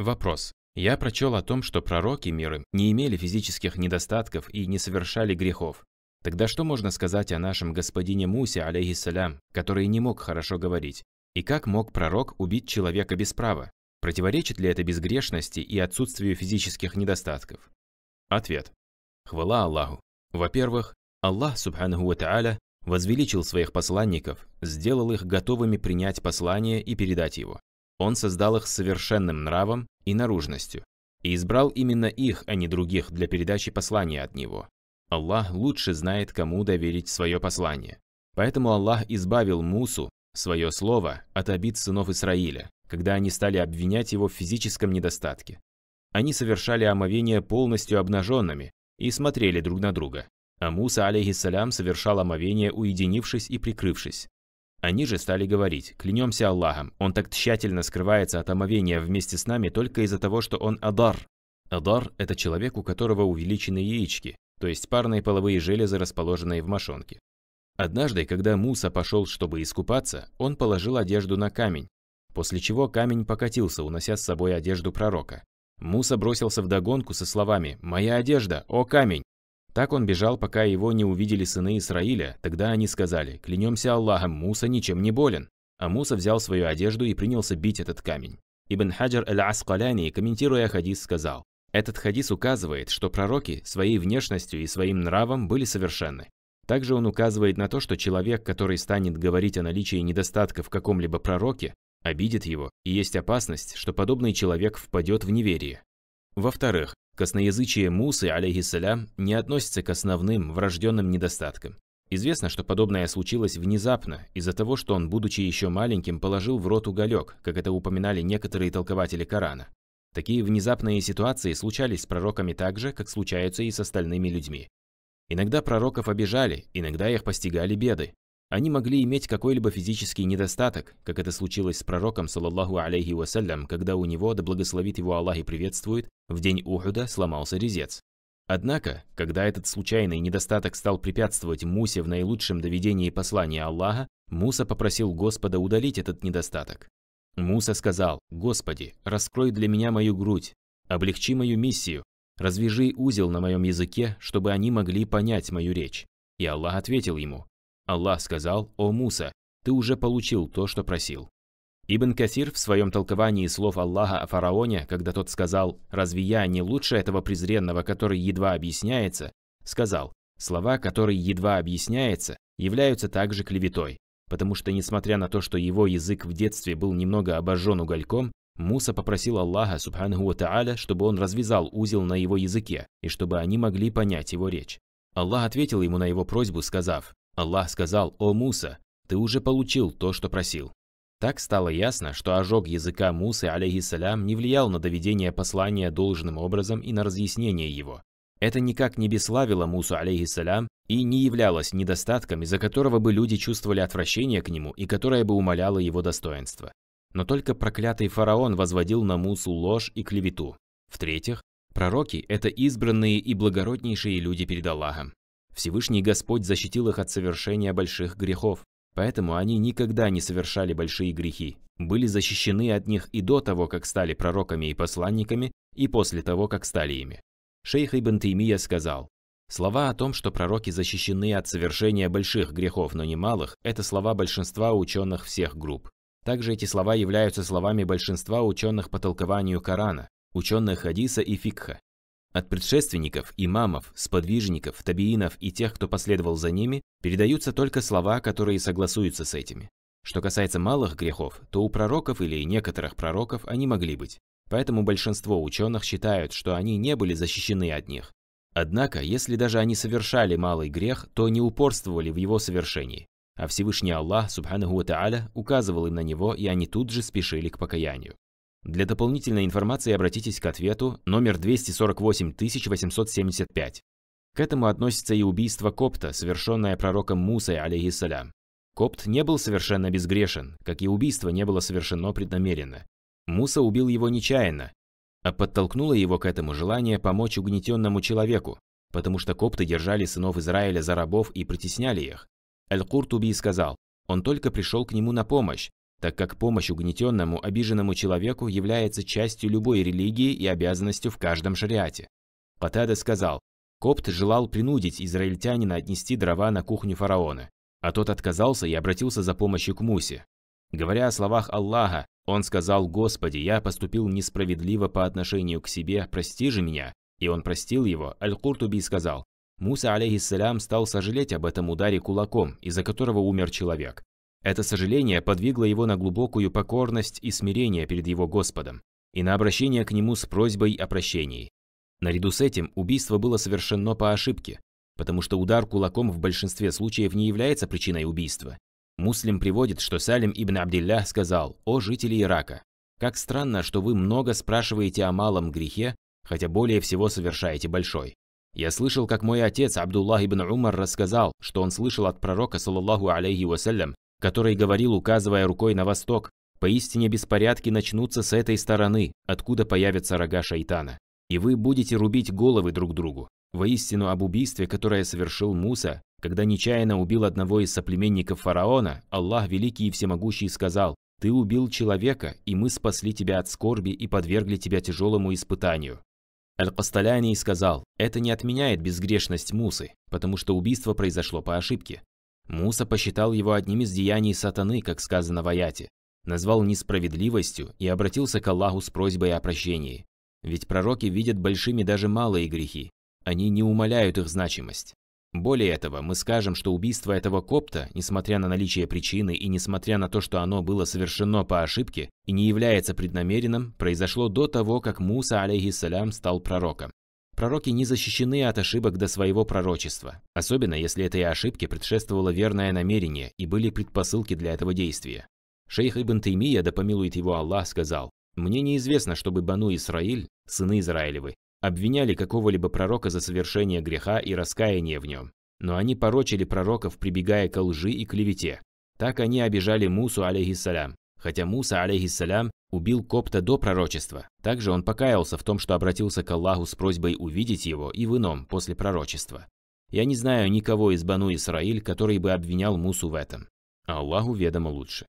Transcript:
Вопрос. Я прочел о том, что пророки мира не имели физических недостатков и не совершали грехов. Тогда что можно сказать о нашем господине Мусе, алейхиссалям, который не мог хорошо говорить? И как мог пророк убить человека без права? Противоречит ли это безгрешности и отсутствию физических недостатков? Ответ. Хвала Аллаху. Во-первых, Аллах, субханаху ва та'аля, возвеличил своих посланников, сделал их готовыми принять послание и передать его. Он создал их совершенным нравом и наружностью, и избрал именно их, а не других, для передачи послания от него. Аллах лучше знает, кому доверить свое послание. Поэтому Аллах избавил Мусу, свое слово, от обид сынов Исраиля, когда они стали обвинять его в физическом недостатке. Они совершали омовение полностью обнаженными и смотрели друг на друга. А Муса, алейхиссалям, совершал омовение, уединившись и прикрывшись. Они же стали говорить, клянемся Аллахом, он так тщательно скрывается от омовения вместе с нами только из-за того, что он адар. Адар – это человек, у которого увеличены яички, то есть парные половые железы, расположенные в мошонке. Однажды, когда Муса пошел, чтобы искупаться, он положил одежду на камень, после чего камень покатился, унося с собой одежду пророка. Муса бросился в догонку со словами «Моя одежда! О камень!» Так он бежал, пока его не увидели сыны Исраиля. Тогда они сказали, «Клянемся Аллахом, Муса ничем не болен». А Муса взял свою одежду и принялся бить этот камень. Ибн Хаджар Аль-Аскаляни, комментируя хадис, сказал, «Этот хадис указывает, что пророки своей внешностью и своим нравом были совершенны. Также он указывает на то, что человек, который станет говорить о наличии недостатка в каком-либо пророке, обидит его, и есть опасность, что подобный человек впадет в неверие. Во-вторых, Косноязычие Мусы, алейхиссалям, не относится к основным врожденным недостаткам. Известно, что подобное случилось внезапно, из-за того, что он, будучи еще маленьким, положил в рот уголек, как это упоминали некоторые толкователи Корана. Такие внезапные ситуации случались с пророками так же, как случаются и с остальными людьми. Иногда пророков обижали, иногда их постигали беды. Они могли иметь какой-либо физический недостаток, как это случилось с пророком, саллаллаху алейхи вассалям, когда у него, да благословит его Аллах и приветствует, в день Ухуда сломался резец. Однако, когда этот случайный недостаток стал препятствовать Мусе в наилучшем доведении послания Аллаха, Муса попросил Господа удалить этот недостаток. Муса сказал, «Господи, раскрой для меня мою грудь, облегчи мою миссию, развяжи узел на моем языке, чтобы они могли понять мою речь». И Аллах ответил ему, Аллах сказал, «О Муса, ты уже получил то, что просил». Ибн Касир в своем толковании слов Аллаха о фараоне, когда тот сказал «Разве я не лучше этого презренного, который едва объясняется?» сказал «Слова, которые едва объясняется, являются также клеветой, потому что, несмотря на то, что его язык в детстве был немного обожжен угольком, Муса попросил Аллаха, субханаху тааля, чтобы он развязал узел на его языке, и чтобы они могли понять его речь. Аллах ответил ему на его просьбу, сказав, Аллах сказал, «О Муса, ты уже получил то, что просил». Так стало ясно, что ожог языка Мусы, алейхиссалям, не влиял на доведение послания должным образом и на разъяснение его. Это никак не бесславило Мусу, алейхиссалям, и не являлось недостатком, из-за которого бы люди чувствовали отвращение к нему и которое бы умаляло его достоинство. Но только проклятый фараон возводил на Мусу ложь и клевету. В-третьих, пророки – это избранные и благороднейшие люди перед Аллахом. Всевышний Господь защитил их от совершения больших грехов, поэтому они никогда не совершали большие грехи, были защищены от них и до того, как стали пророками и посланниками, и после того, как стали ими. Шейх Ибн Таймия сказал, Слова о том, что пророки защищены от совершения больших грехов, но не малых, это слова большинства ученых всех групп. Также эти слова являются словами большинства ученых по толкованию Корана, ученых Хадиса и Фикха. От предшественников, имамов, сподвижников, табиинов и тех, кто последовал за ними, передаются только слова, которые согласуются с этими. Что касается малых грехов, то у пророков или некоторых пророков они могли быть. Поэтому большинство ученых считают, что они не были защищены от них. Однако, если даже они совершали малый грех, то не упорствовали в его совершении. А Всевышний Аллах, субханаху ва указывал им на него, и они тут же спешили к покаянию. Для дополнительной информации обратитесь к ответу номер 248875. К этому относится и убийство Копта, совершенное пророком Мусой, алейхиссалям. Копт не был совершенно безгрешен, как и убийство не было совершено преднамеренно. Муса убил его нечаянно, а подтолкнуло его к этому желание помочь угнетенному человеку, потому что копты держали сынов Израиля за рабов и притесняли их. Аль-Куртуби сказал, он только пришел к нему на помощь, так как помощь угнетенному, обиженному человеку является частью любой религии и обязанностью в каждом шариате. Патада сказал, Копт желал принудить израильтянина отнести дрова на кухню фараона, а тот отказался и обратился за помощью к Мусе. Говоря о словах Аллаха, он сказал «Господи, я поступил несправедливо по отношению к себе, прости же меня». И он простил его, Аль-Куртуби сказал, Муса, алейхиссалям, стал сожалеть об этом ударе кулаком, из-за которого умер человек. Это сожаление подвигло его на глубокую покорность и смирение перед его Господом, и на обращение к нему с просьбой о прощении. Наряду с этим убийство было совершено по ошибке, потому что удар кулаком в большинстве случаев не является причиной убийства. Муслим приводит, что Салим ибн Абдиллях сказал «О жители Ирака, как странно, что вы много спрашиваете о малом грехе, хотя более всего совершаете большой. Я слышал, как мой отец Абдуллах ибн Умар рассказал, что он слышал от пророка, саллаллаху алейхи вассалям, который говорил, указывая рукой на восток, поистине беспорядки начнутся с этой стороны, откуда появятся рога шайтана. И вы будете рубить головы друг другу. Воистину об убийстве, которое совершил Муса, когда нечаянно убил одного из соплеменников фараона, Аллах Великий и Всемогущий сказал, «Ты убил человека, и мы спасли тебя от скорби и подвергли тебя тяжелому испытанию». Аль-Касталяний сказал, это не отменяет безгрешность Мусы, потому что убийство произошло по ошибке. Муса посчитал его одним из деяний сатаны, как сказано в аяте, назвал несправедливостью и обратился к Аллаху с просьбой о прощении. Ведь пророки видят большими даже малые грехи, они не умаляют их значимость. Более этого, мы скажем, что убийство этого копта, несмотря на наличие причины и несмотря на то, что оно было совершено по ошибке и не является преднамеренным, произошло до того, как Муса, алейхиссалям, стал пророком. Пророки не защищены от ошибок до своего пророчества, особенно если этой ошибке предшествовало верное намерение и были предпосылки для этого действия. Шейх Ибн Таймия, да помилует его Аллах, сказал, «Мне неизвестно, чтобы Бану Исраиль, сыны Израилевы, обвиняли какого-либо пророка за совершение греха и раскаяние в нем, но они порочили пророков, прибегая к лжи и клевете. Так они обижали Мусу, алейхиссалям, Хотя Муса, алейхиссалям, убил Копта до пророчества, также он покаялся в том, что обратился к Аллаху с просьбой увидеть его и в ином после пророчества. Я не знаю никого из Бану Исраиль, который бы обвинял Мусу в этом. А Аллаху ведомо лучше.